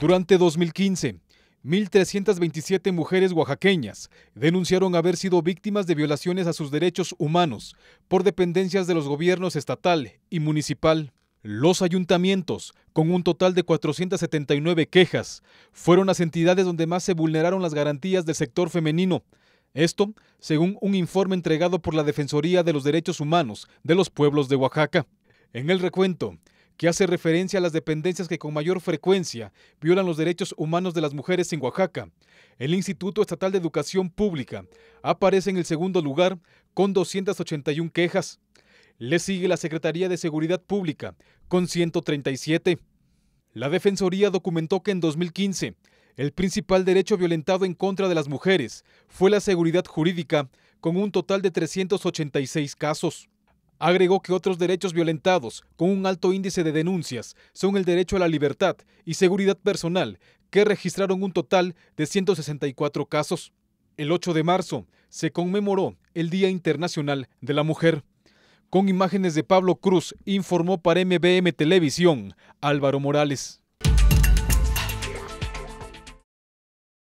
Durante 2015, 1.327 mujeres oaxaqueñas denunciaron haber sido víctimas de violaciones a sus derechos humanos por dependencias de los gobiernos estatal y municipal. Los ayuntamientos, con un total de 479 quejas, fueron las entidades donde más se vulneraron las garantías del sector femenino. Esto, según un informe entregado por la Defensoría de los Derechos Humanos de los Pueblos de Oaxaca. En el recuento, que hace referencia a las dependencias que con mayor frecuencia violan los derechos humanos de las mujeres en Oaxaca. El Instituto Estatal de Educación Pública aparece en el segundo lugar con 281 quejas. Le sigue la Secretaría de Seguridad Pública con 137. La Defensoría documentó que en 2015 el principal derecho violentado en contra de las mujeres fue la seguridad jurídica, con un total de 386 casos. Agregó que otros derechos violentados, con un alto índice de denuncias, son el derecho a la libertad y seguridad personal, que registraron un total de 164 casos. El 8 de marzo se conmemoró el Día Internacional de la Mujer. Con imágenes de Pablo Cruz, informó para MBM Televisión Álvaro Morales.